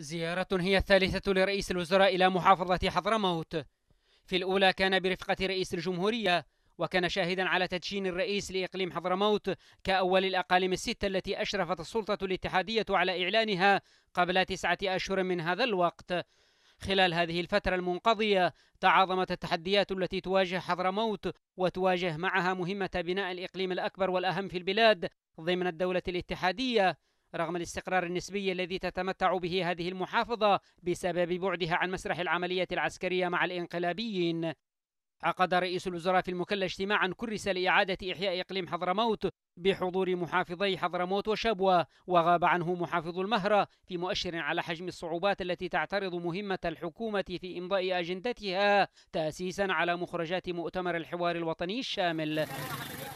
زيارة هي الثالثة لرئيس الوزراء إلى محافظة حضرموت في الأولى كان برفقة رئيس الجمهورية وكان شاهدا على تدشين الرئيس لإقليم حضرموت كأول الأقاليم الستة التي أشرفت السلطة الاتحادية على إعلانها قبل تسعة أشهر من هذا الوقت خلال هذه الفترة المنقضية تعاظمت التحديات التي تواجه حضرموت وتواجه معها مهمة بناء الإقليم الأكبر والأهم في البلاد ضمن الدولة الاتحادية رغم الاستقرار النسبي الذي تتمتع به هذه المحافظة بسبب بعدها عن مسرح العملية العسكرية مع الإنقلابيين عقد رئيس الوزراء في المكلا اجتماعا كرس لإعادة إحياء إقليم حضرموت بحضور محافظي حضرموت وشبوة وغاب عنه محافظ المهرة في مؤشر على حجم الصعوبات التي تعترض مهمة الحكومة في إمضاء أجندتها تأسيسا على مخرجات مؤتمر الحوار الوطني الشامل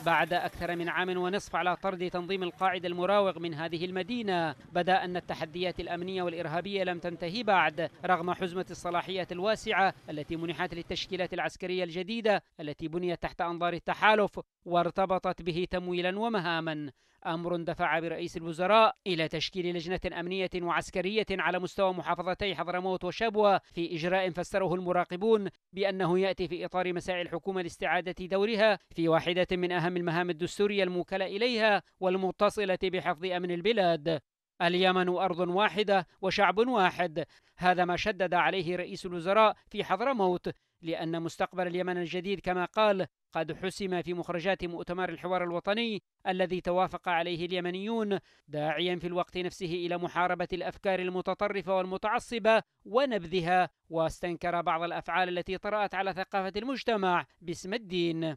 بعد أكثر من عام ونصف على طرد تنظيم القاعدة المراوغ من هذه المدينة بدا أن التحديات الأمنية والإرهابية لم تنتهي بعد رغم حزمة الصلاحيات الواسعة التي منحت للتشكيلات العسكرية الجديدة التي بنيت تحت أنظار التحالف وارتبطت به تمويلا ومهاما امر دفع برئيس الوزراء الى تشكيل لجنه امنيه وعسكريه على مستوى محافظتي حضرموت وشبوه في اجراء فسره المراقبون بانه ياتي في اطار مساعي الحكومه لاستعاده دورها في واحده من اهم المهام الدستوريه الموكله اليها والمتصله بحفظ امن البلاد اليمن أرض واحدة وشعب واحد هذا ما شدد عليه رئيس الوزراء في حضرموت لأن مستقبل اليمن الجديد كما قال قد حسم في مخرجات مؤتمر الحوار الوطني الذي توافق عليه اليمنيون داعيا في الوقت نفسه إلى محاربة الأفكار المتطرفة والمتعصبة ونبذها واستنكر بعض الأفعال التي طرأت على ثقافة المجتمع باسم الدين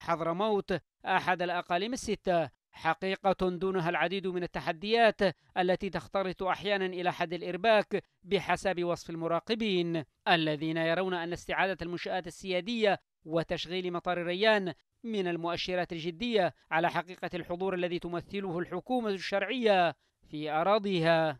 حضرموت أحد الأقاليم الستة حقيقة دونها العديد من التحديات التي تختلط أحيانا إلى حد الإرباك بحسب وصف المراقبين الذين يرون أن استعادة المنشآت السيادية وتشغيل مطار ريان من المؤشرات الجدية على حقيقة الحضور الذي تمثله الحكومة الشرعية في أراضيها